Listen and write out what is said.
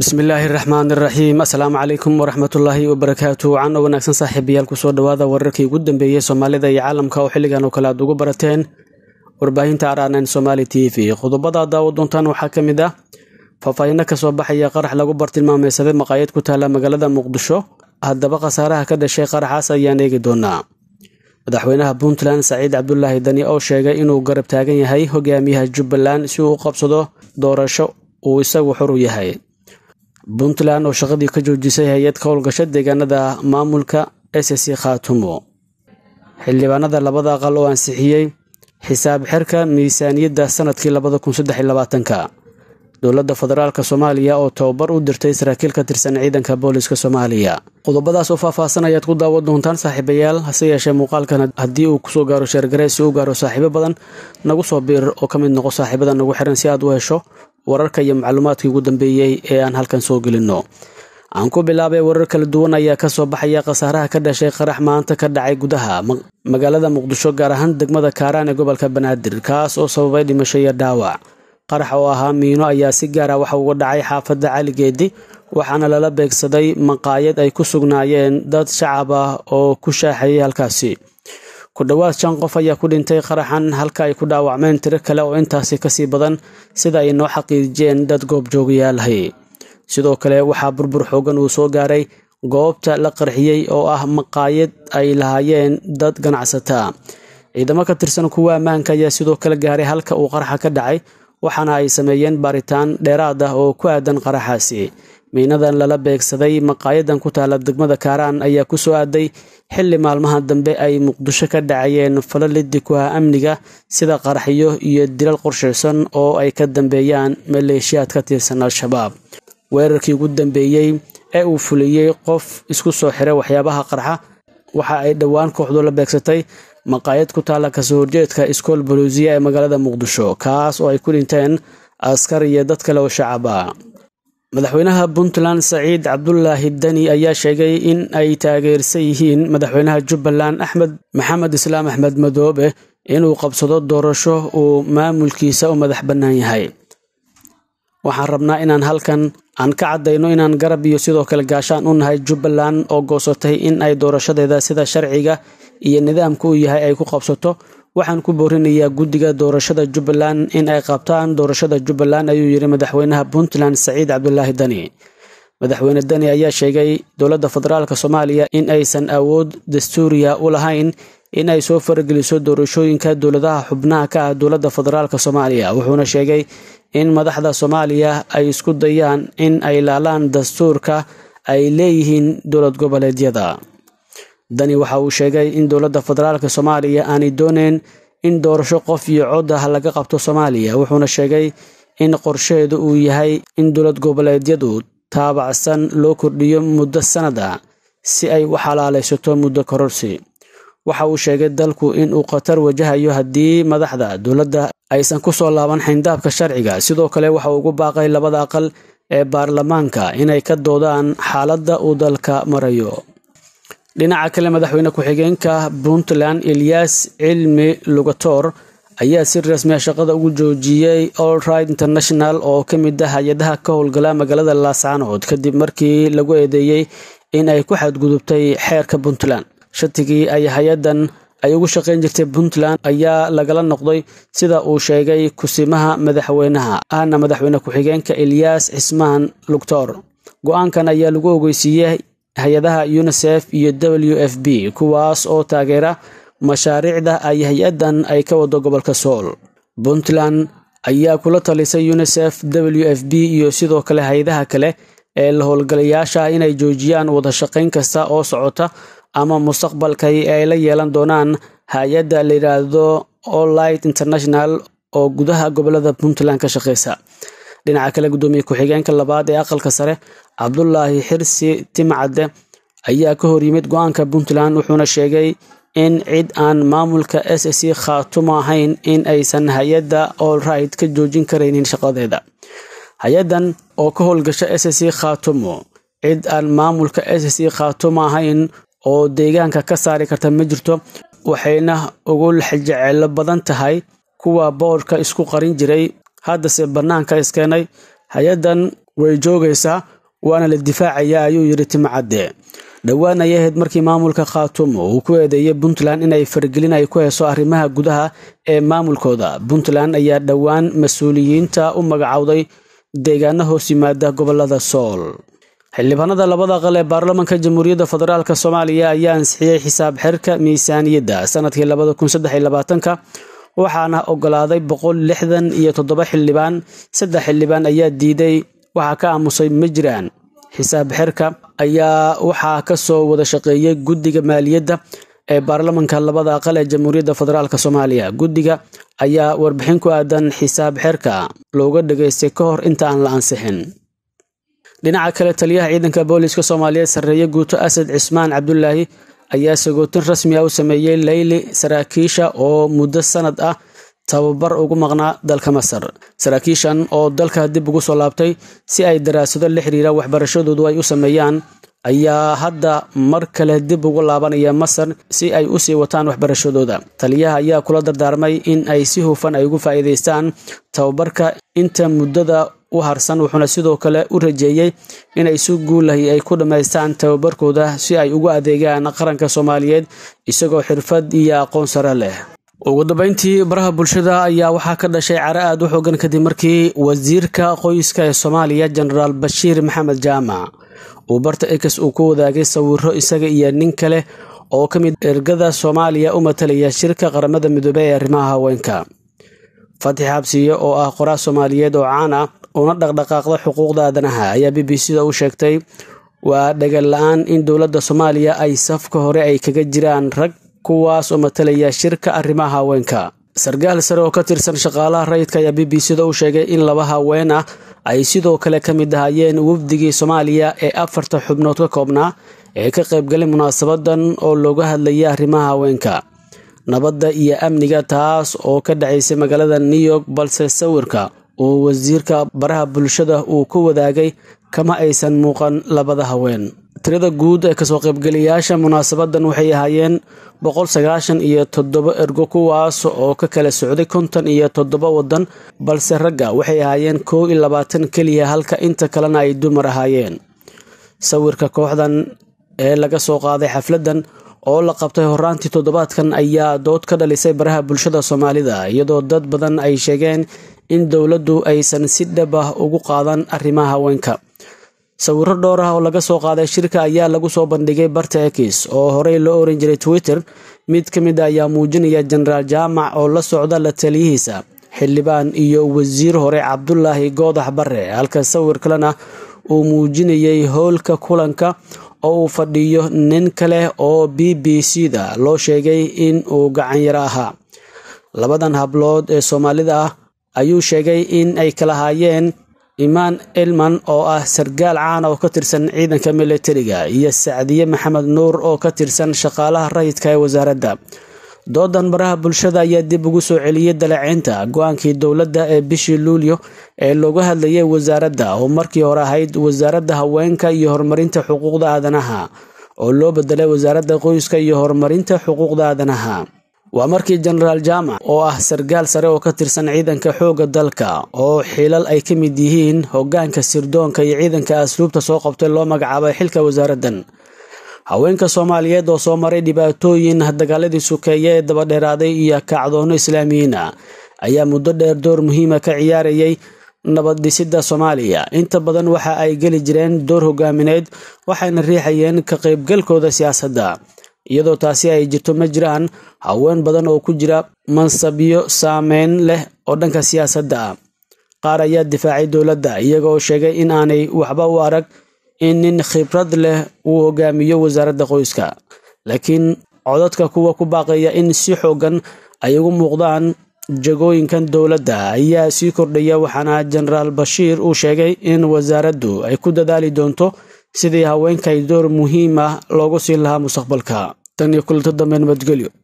bismillaahi raxmaan iraxiim assalaamu calaykum waraxmatullaahi wabarakaatu wacan oo wanaagsan saaxiibayaal kusoo dhawaada wararkii ugu dambeeyey soomaalida iyo caalamka oo xilligan oo kale aad ugu barateen warbaahinta aranen somaali t v qodobada daawad doontaan waxaa ka mid ah faahfaahino kasoo baxaya qarax lagu bartilmaameysaday maqaayad ku taala magaalada muqdisho haddaba khasaaraha ka dhashay qaraxaas ayaan eegi doonaa madaxweynaha puntland saciid cabdulaahi dani oo sheegay inuu garab taagan yahay hogaamiyaha jubbaland si uu u qabsado doorasho uu isagu xor u yahay puntland oo shaqadii ka joojisay hay ad ka howlgasha deegaanada maamulka sc khaatumo xildhibaanada labada aqal oo ansixiyey xisaab xirka miisaaniyadda sanadkii labaatanka dowladda federaalka soomaaliya oo tababar u dirtay saraakiil ka tirsan ciidanka booliska soomaaliya qodobadaas oo faahfaahsan ayaad ku daawan doontaan saaxiibayaal hase yeeshee muuqaalkan haddii uu kusoo gaaro sheergareysi u gaaro saaxiibo badan nagu soo biir oo ka mid noqo saaxiibada nagu xiran si aad u hesho wararka iyo macluumaadkii ugu dambeeyey ee aan halkan soo gelinno aan ku bilaabay warar kala duwan ayaa kasoo baxaya khasaaraha ka dhashay qarax maanta ka dhacay gudaha magaalada muqdisho gaar ahaan degmada kaaraan ee gobolka banaadir kaas oo sababay dhimasho iyo dhaawac qarax oo ahaa miino ayaa si gaara ah waxa uga dhacay xaafadda caligeedi waxaana lala beegsaday maqaayad ay ku sugnaayeen dad shacab ah oo ku shaaxayay halkaasi ku dhowaad shan qof ayaa ku dhintay qaraxan halka ay ku dhaawacmeen tiro kale oo intaasi kasii badan sida ay noo xaqiijiyeen dad goobjoogayaalhay sidoo kale waxaa burbur xoogan uu soo gaaray goobta la qarxiyey oo ah maqaayad ay lahaayeen dad ganacsata ciidamo ka tirsan kuwa ammaanka ayaa sidoo kale gaaray halka uu qaraxa ka dhacay waxaana ay sameeyeen baaritaan dheeraad ah oo ku aadan qaraxaasi miinadan lala beegsaday maqaayadan ku taala degmada kaaraan ayaa ku soo aaday xilli maalmaha dambe ay muqdisho ka dhacayeen falo liddi ku ah amniga sida qaraxyo iyo dilal qorshaysan oo ay ka dambeeyaan maleeshiyaad ka tirsan al-shabaab weerarkii ugu dambeeyey ee uu fuliyey qof isku soo xiray waxyaabaha qarxa waxa ay dhowaan kooxdu la beegsatay maqaayad ku taala kasoo horjeedka iskool boloosiya ee magaalada muqdisho kaas oo ay ku dhinteen askar iyo dad kale oo shacaba madaxweynaha puntland saciid cabdulaahi deni ayaa sheegay in ay taageersan yihiin madaxweynaha jubbaland axmed maxamed islaam axmed madoobe inuu qabsado doorasho uu maamulkiisa u madax bannaan yahay waxaan rabnaa inaan halkan aan ka caddayno inaan garab iyo sidoo kale gaashaan u nahay jubbaland oo goosatay in ay doorashadeeda sida sharciga iyo nidaamka u yahay ay ku qabsato waxaan ku boorinayaa guddiga doorashada jubbaland in ay qabtaan doorashada jubbaland ayuu yidhi madaxweynaha puntland saciid cabdulaahi dani madaxweyne dani ayaa sheegay dowladda federaalka soomaaliya in aysan awood dastuuriya u lahayn in ay soo farageliso doorashooyinka dowladaha xubnaha ka ah dowladda federaalka soomaaliya wuxuuna sheegay in madaxda soomaaliya ay isku dayaan in ay laalaan dastuurka ay leeyihiin dowlad goboleedyada dani waxa uu sheegay in dowladda federaalka soomaaliya aanay doonayn in doorasho qof iyo cod ah laga qabto soomaaliya wuxuuna sheegay in qorshaheedu uu yahay in dowlad goboleedyadu taabacsan loo kordhiyo muddo sanad si ay u xalaalaysato muddo kororsi waxa uu sheegay dalku in uu khatar wajahayo haddii madaxda dowladda aysan ku soo laaban xindaabka sharciga sidoo kale waxa uu ugu baaqay labada aqal ee baarlamaanka inay ka doodaan xaaladda uu dalka marayo dhinaca kale madaxweyne ku-xigeenka puntland eliyas cilmi lugator ayaa si rasmiya ah shaqada ugu joojiyey all allride international oo ka mid ah hay-adaha ka howlgala magaalada laascaanood kadib markii lagu eedeeyey in ay ku xadgudubtay xeerka puntland shatigii ay hay-adan ay ugu shaqayn jirtay puntland ayaa lagala noqday sida uu sheegay kusimaha madaxweynaha ahna madaxweyne ku-xigeenka eliyas cismaan lugtor go-aankan ayaa lagu ogeysiiyey hay-adaha unisef iyo w f b kuwaas oo taageera mashaariicda ay hay-addan ay ka wado gobolka sool puntland ayaa kula talisay unisef w f b iyo sidoo kale hay-adaha kale ee la howlgalayaasha inay joojiyaan wada wadashaqayn kasta oo socota ama mustaqbalkay ay la yeelan doonaan hay-adda la yidhaahdo ollight international oo gudaha gobolada puntland ka shaqeysa dhinaca kale gudoomiye ku-xigeenka labaad ee aqalka sare cabdulaahi xirsi timcadde ayaa ka horyimid go-aanka puntland wuxuuna sheegay in cid aan maamulka s s khaatumo ahayn in aysan hay-adda all right ka joojin karaynin shaqadeeda hay-addan oo ka howlgasha s s khaatumo cid aan maamulka s s khaatumo ahayn oo deegaanka ka saari karta ma jirto waxayna ugu jeceelo badan tahay kuwa boorka isku qarin jiray hadda se bannaanka iskeenay hay-addan way joogaysaa waana la difaacayaa ayuu yidhi timcadde dhowaan ayay yahayd markii maamulka khaatum uu ku eedeeyey puntland inay fargelin ay ku heyso arrimaha gudaha ee maamulkooda puntland ayaa dhowaan mas-uuliyiinta u magacowday deegaano hoos yimaada gobolada sool xildhibaanada labada qal ee baarlamanka jamhuuriyadda federaalk soomaaliya ayaa ansixiyey xisaab xerka miisaaniyadda sanadkii waxaana ogolaaday boqol lixdan iyo toddoba xildhibaan saddex xildhibaan ayaa diiday waxaa ka aamusay ma jiraan xisaab xerka ayaa waxaa ka soo wada shaqeeyey guddiga maaliyadda ee baarlamanka labada aqal ee jamhuuriyadda federaalk soomaaliya guddiga ayaa warbixin ku aadan xisaab xerka looga dhageystay ka hor inta aan la ansixin dhinaca kale taliyaha ciidanka booliiska soomaaliyeed sarreeye guuto asad cismaan cabdulaahi ayaa sagootin rasmi ah u sameeyey leyli saraakiisha oo muddo sannad ah tababar ugu maqnaa dalka masar saraakiishan oo dalka dib ugu soo laabtay si ay daraasado la xiriira waxbarashadoodu ay u sameeyaan ayaa hadda mar kale dib ugu laabanaya masar si ay usii wataan waxbarashadooda taliyaha ayaa kula dardaarmay in ay si hufan ay ugu faa'iidaystaan tababarka inta muddada u harsan wuxuuna sidoo kale u rajeeyey inay si guulahi ay ku dhammaystaan tababarkooda si ay ugu adeegaan qaranka soomaaliyeed isagoo xirfad iyo aqoon sare leh ugu dambayntii baraha bulshada ayaa waxaa ka dhashay caro aad u xoogan kadib markii wasiirka qoyska ee soomaaliya jenaraal bashiir maxamed jaamac uu barta ex uu ku wadaagay sawiro isaga iyo nin kale oo ka mid ah ergada soomaaliya u matalaya shirka qaramada midoobe ee arrimaha haweenka fatix xabsiyo oo ah qoraa soomaaliyeed oo caan ah una dhaqdhaqaaqda xuquuqda aadanaha ayaa b b cda u sheegtay waa dhagan la-aan in dowladda soomaaliya ay safka hore ay kaga jiraan rag kuwaas oo matalaya shirka arrimaha haweenka sargaal sare oo ka tirsan shaqaalaha rayidka ayaa b b c da u sheegay in laba haween ah ay sidoo kale ka mid ahaayeen wafdigii soomaaliya ee afarta xubnood ka koobnaa ee ka qaybgalay munaasabadan oo looga hadlaya arrimaha haweenka nabadda iyo amniga taas oo ka dhacaysay magaalada new york balse sawirka uu wasiirka baraha bulshada uu ku wadaagay kama aysan muuqan labada haween tirada guud ee kasoo qaybgeliyaasha munaasabadan waxay ahaayeen boqol sagaashan iyo toddoba ergo kuwaas oo ka kala socday kontan iyo toddoba waddan balse ragga waxay ahaayeen kow iyo labaatan keliya halka inta kalena ay dumar ahaayeen sawirka kooxdan ee laga soo qaaday xafladdan oo la qabtay horaantii toddobaadkan ayaa dood ka dhalisay baraha bulshada soomaalida iyadoo dad badan ay sheegeen in dowladdu aysan si dhab ah ugu qaadan arrimaha haweenka sawiro dhowr ah oo laga soo qaaday shirka ayaa lagu soo bandhigay barta ekis oo horey loo oran jiray twitter mid ka mid a ah ayaa muujinaya jenaraal jaamac oo la socda la taliyihiisa xildhibaan iyo wasiir hore cabdulaahi goodax barre halka sawir kalena uu muujinayay howlka kulanka oo uu fadhiyo nin kale oo b b c da loo sheegay in uu gacan yaro ahaa labadan hablood ee soomaalida ah ayuu sheegay in ay kala haayeen imaan elman oo ah sargaal caana oo ka tirsan ciidanka milatariga iyo sacdiye maxamed nuur oo ka tirsan shaqaalaha rayidka ee wasaaradda doodan baraha bulshada ayaa dib ugu soo celiyey dalaceynta go-aankii dowladda ee bishii luulyo ee looga hadlayay wasaaradda oo markii hore ahayd wasaaradda haweenka iyo horumarinta xuquuqda aadanaha oo loo bedelay wasaaradda qoyska iyo horumarinta xuquuqda aadanaha waa markii jenaraal jaamac oo ah sargaal sare oo ka tirsan ciidanka xoogga dalka oo xilal ay ka mid yihiin hoggaanka sirdoonka iyo ciidanka asluubta soo qabtay loo magacaabay xilka wasaaraddan haweenka soomaaliyeed oo soo maray dhibaatooyin dagaaladii sukeeye ee dabadheeraaday iyo kacdoono islaamiyiina ayaa muddo dheer door muhiima ah ka ciyaarayay nabaddhisidda soomaaliya inta badan waxa ay geli jireen door hogaamineed waxayna riixayeen ka qaybgalkooda siyaasadda iyadoo taasi ay jirto ma jiraan haween badan oo ku jira mansabyo saameyn leh oo dhanka siyaasadda ah qaar ayaa difaacay dowladda iyaga oo sheegay in aanay waxba u arag in nin khibrad leh uu hogaamiyo wasaaradda qoyska laakiin codadka kuwa ku baaqaya in si xooggan ay ugu muuqdaan jagooyinkan dowladda ayaa sii kordhaya waxaana jenaraal bashiir uu sheegay in wasaaraddu ay ku dadaali doonto sidii haweenkay door muhiim ah loogu siin lahaa mustaqbalka tan iyo kulanto dambe nabadgelyo